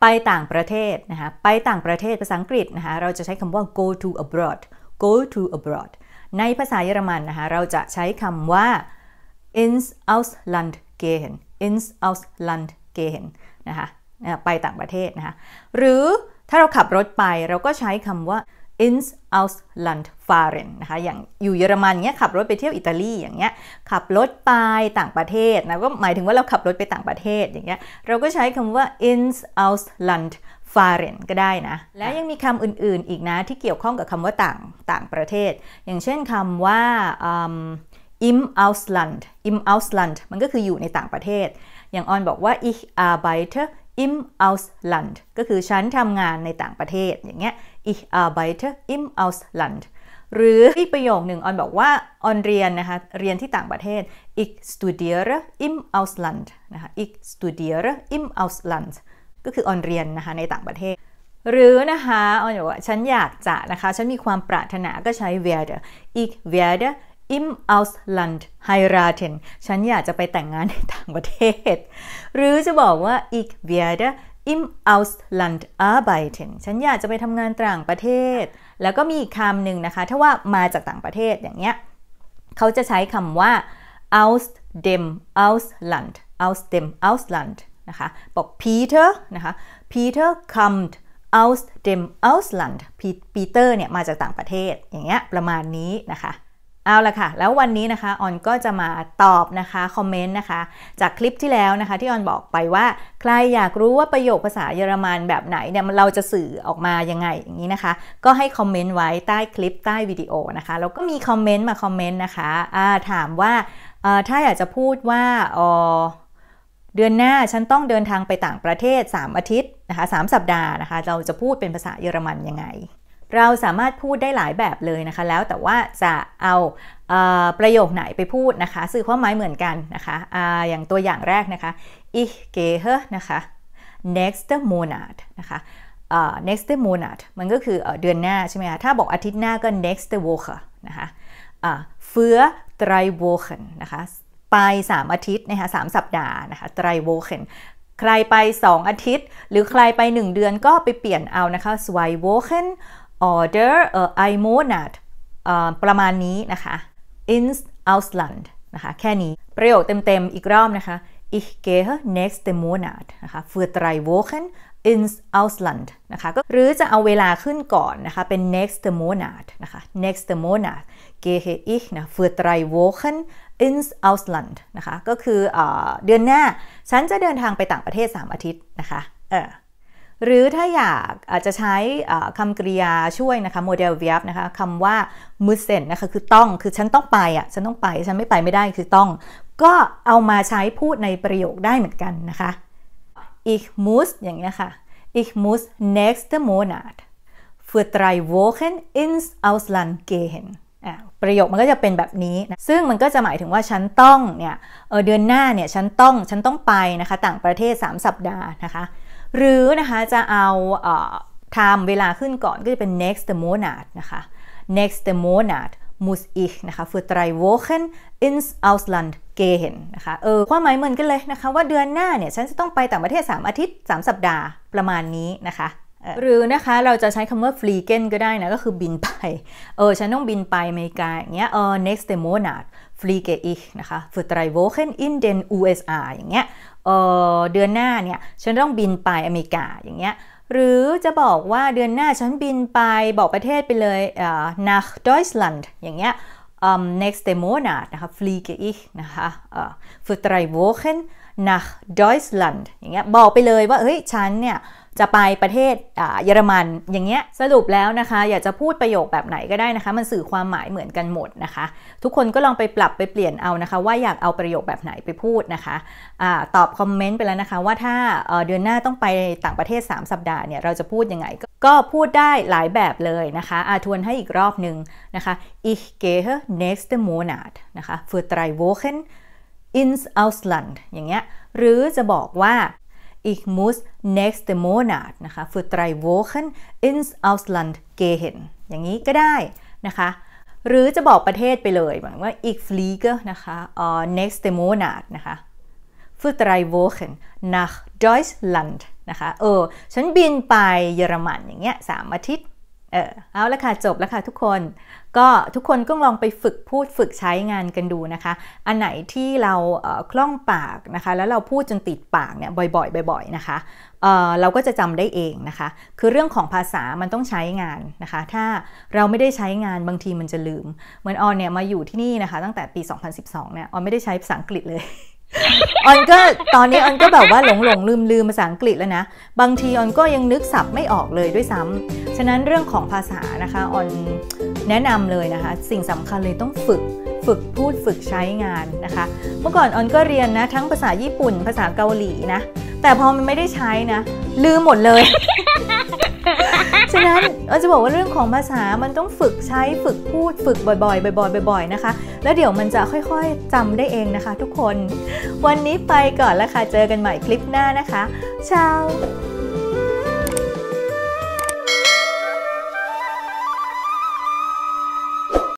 ไปต่างประเทศนะคะไปต่างประเทศภาษาอังกฤษนะคะเราจะใช้คำว่า go to abroad go to abroad ในภาษาเยอรมันนะคะเราจะใช้คำว่า ins Ausland gehen ins Ausland gehen นะคะไปต่างประเทศนะคะหรือถ้าเราขับรถไป เราก็ใช้คำว่า ins Ausland fahren นะคะอย่างอยู่เยอรมันเนี้ยขับรถไปเที่ยวอิตาลีอย่างเงี้ยขับรถไปต่างประเทศนะ ก็หมายถึงว่าเราขับรถไปต่างประเทศอย่างเงี้ยเราก็ใช้คำว่า ins Ausland fahren ก็ได้นะ และยังมีคำอื่นๆอีกนะที่เกี่ยวข้องกับคำว่าต่างต่างประเทศ อย่างเช่นคำว่า im Ausland im Ausland มันก็คืออยู่ในต่างประเทศ อย่างออนบอกว่า ich arbeite im Ausland ก็คือฉันทำงานในต่างประเทศอย่างเงี้ย ich arbeite im Ausland หรืออีกประโยคหนึ่งออนบอกว่า ออนเรียนนะคะเรียนที่ต่างประเทศ ich studiere im Ausland นะคะ ich studiere im Ausland ก็คือออนเรียนนะคะในต่างประเทศ หรือนะคะออนบอกว่าฉันอยากจะนะคะฉันมีความปรารถนาก็ใช้ werde ich werde im Ausland heiraten ฉันอยากจะไปแต่งงานในต่างประเทศ หรือจะบอกว่า ich werde im Ausland arbeiten ฉันอยากจะไปทำงานต่างประเทศ แล้วก็มีคำหนึ่งนะคะ ถ้าว่ามาจากต่างประเทศ อย่างเงี้ยเขาจะใช้คำว่า aus dem Ausland aus dem Ausland นะคะ บอก Peter นะคะ Peter kommt aus dem Ausland p ีเตอร์เนี่ย มาจากต่างประเทศ อย่างเงี้ย ประมาณนี้นะคะเอาละค่ะแล้ววันนี้นะคะออนก็จะมาตอบนะคะคอมเมนต์นะคะจากคลิปที่แล้วนะคะที่ออนบอกไปว่า ใครอยากรู้ว่าประโยคภาษาเยอรมันแบบไหนเนี่ยเราจะสื่อออกมายังไงอย่างนี้นะคะก็ให้คอมเมนต์ไว้ใต้คลิปใต้วิดีโอนะคะแล้วก็มีคอมเมนต์มาคอมเมนต์นะคะะถามว่าถ้าอยากจะพูดว่าเดือนหน้าฉันต้องเดินทางไปต่างประเทศ3อาทิตย์นะคะสสัปดาห์นะคะเราจะพูดเป็นภาษาเยอรมันยังไงเราสามารถพูดได้หลายแบบเลยนะคะ แล้วแต่ว่าจะเอาประโยคไหนไปพูดนะคะสื่อความหมายเหมือนกันนะคะออย่างตัวอย่างแรกนะคะ ich gehe นะคะ next monat นะคะ next monat มันก็คือเดือนหน้าใช่ไหมคะถ้าบอกอาทิตย์หน้าก็ next woche นะคะ für drei Wochen นะคะ ไป3อาทิตย์นะคะสสัปดาห์นะคะ drei Wochen ใครไป 2 อาทิตย์ หรือใครไป 1เดือนก็ไปเปลี่ยนเอานะคะ zwei Wochen order i m o n a t ประมาณนี้นะคะ i n ausland นะคะแค่นี้ประโยคเต็มๆอีกรอบนะคะ ich gehe nächste Monat นะคะ für drei Wochen i n Ausland นะคะก็หรือจะเอาเวลาขึ้นก่อนนะคะ เป็น next Monat นะคะ next Monat gehe ich นะ für drei Wochen i n Ausland นะคะ ก็คือเดือนหน้าฉันจะเดินทางไปต่างประเทศ 3 อาทิตย์นะคะเออหรือถ้าอยากอาจจะใช้คำกริยาช่วยนะคะโมเดลเวียบนะคะคำว่ามุสเซนนะคะคือต้องคือฉันต้องไปอ่ะฉันต้องไปฉันไม่ไปไม่ได้คือต้อง ก็เอามาใช้พูดในประโยคได้เหมือนกันนะคะ ich muss อย่างเงี้ยค่ะ ich muss nächste Monat für drei Wochen ins Ausland gehen ประโยคมันก็จะเป็นแบบนี้นะซึ่งมันก็จะหมายถึงว่าฉันต้องเนี่ยเเดือนหน้าเนี่ยฉันต้อง ฉันต้องไปนะคะ ต่างประเทศ 3 สัปดาห์นะคะหรือนะคะ จะเอาเอ่อ t i เวลาขึ้นก่อนก็จะเป็น next the monat นะคะ next the monat muss ich นะคะ für drei Wochen ins Ausland gehen นะคะ เออ ความหมายเหมือนกันเลยนะคะ ว่าเดือนหน้าเนี่ย ฉันจะต้องไปต่างประเทศ 3 อาทิตย์ 3 สัปดาห์ประมาณนี้นะคะ หรือนะคะ เราจะใช้คำว่า fliegen ก็ได้นะ ก็คือบินไป เออ ฉันต้องบินไปอเมริกาอย่างเงี้ย เออ next monat ฟรีเกอิกนะคะ f ü ไ d รโวเกนอินเดนอุเอสอย่างเงี้ยเเดือนหน้าเนี่ย ฉันต้องบินไปอเมริกาอย่างเงี้ย หรือจะบอกว่าเดือนหน้าฉันบินไปบอกประเทศไปเลยนา c h d e u t s c h l a n อย่างเงี้ย um, next Monat นะคะ fliege ich นะคะ für drei Wochen nach Deutschland อย่างเงี้ยบอกไปเลยว่าเฮ้ย ฉันเนี่ยจะไปประเทศเยอรมันอย่างเงี้ยสรุปแล้วนะคะอยากจะพูดประโยคแบบไหนก็ได้นะคะมันสื่อความหมายเหมือนกันหมดนะคะทุกคนก็ลองไปปรับไปเปลี่ยนเอานะคะว่าอยากเอาประโยคแบบไหนไปพูดนะคะอะตอบคอมเมนต์ไปแล้วนะคะว่าถ้าเดือนหน้าต้องไปต่างประเทศ 3 สัปดาห์เนี่ยเราจะพูดยังไง ก็พูดได้หลายแบบเลยนะคะอาทวนให้อีกรอบหนึ่งนะคะ ich gehe nächste Monat นะคะ für drei Wochen ins Ausland อย่างเงี้ยหรือจะบอกว่า Ich muss nächste Monat นะคะ für drei Wochen ins Ausland gehen อย่างนี้ก็ได้นะคะ หรือจะบอกประเทศไปเลยเหมือนว่า ich fliege นะคะ uh, nächste Monat นะคะ für drei Wochen nach Deutschland นะคะ เออ ฉันบินไปเยอรมัน อย่างเงี้ยสามอาทิตย์เออเอาละค่ะจบแล้วค่ะทุกคนก็ทุกคนก็ลองไปฝึกพูดฝึกใช้งานกันดูนะคะ อันไหนที่เราคล่องปากนะคะแล้วเราพูดจนติดปากเนี่ยบ่อยๆ บ่อยๆนะคะเเราก็จะจำได้เองนะคะ คือเรื่องของภาษามันต้องใช้งานนะคะ ถ้าเราไม่ได้ใช้งานบางทีมันจะลืม เหมือนออนเนี่ยมาอยู่ที่นี่นะคะ ตั้งแต่ปี 2012เนี่ยออนไม่ได้ใช้ภาษาอังกฤษเลยออนก็ตอนนี้ออนก็แบบว่าหลงหลงลืมลืมภาษาอังกฤษแล้วนะบางทีออนก็ยังนึกศัพท์ไม่ออกเลยด้วยซ้ำ ฉะนั้นเรื่องของภาษานะคะออนแนะนำเลยนะคะ สิ่งสำคัญเลยต้องฝึกฝึกพูดฝึกใช้งานนะคะ เมื่อก่อนออนก็เรียนนะ ทั้งภาษาญี่ปุ่นภาษาเกาหลีนะ แต่พอมันไม่ได้ใช้นะ ลืมหมดเลยฉะนั้นเราจะบอกว่าเรื่องของภาษา มันต้องฝึกใช้ ฝึกพูด ฝึกบ่อยๆ บ่อยๆ บ่อยๆ นะคะ แล้วเดี๋ยวมันจะค่อยๆจำได้เองนะคะทุกคน วันนี้ไปก่อนแล้วค่ะ เจอกันใหม่คลิปหน้านะคะชาว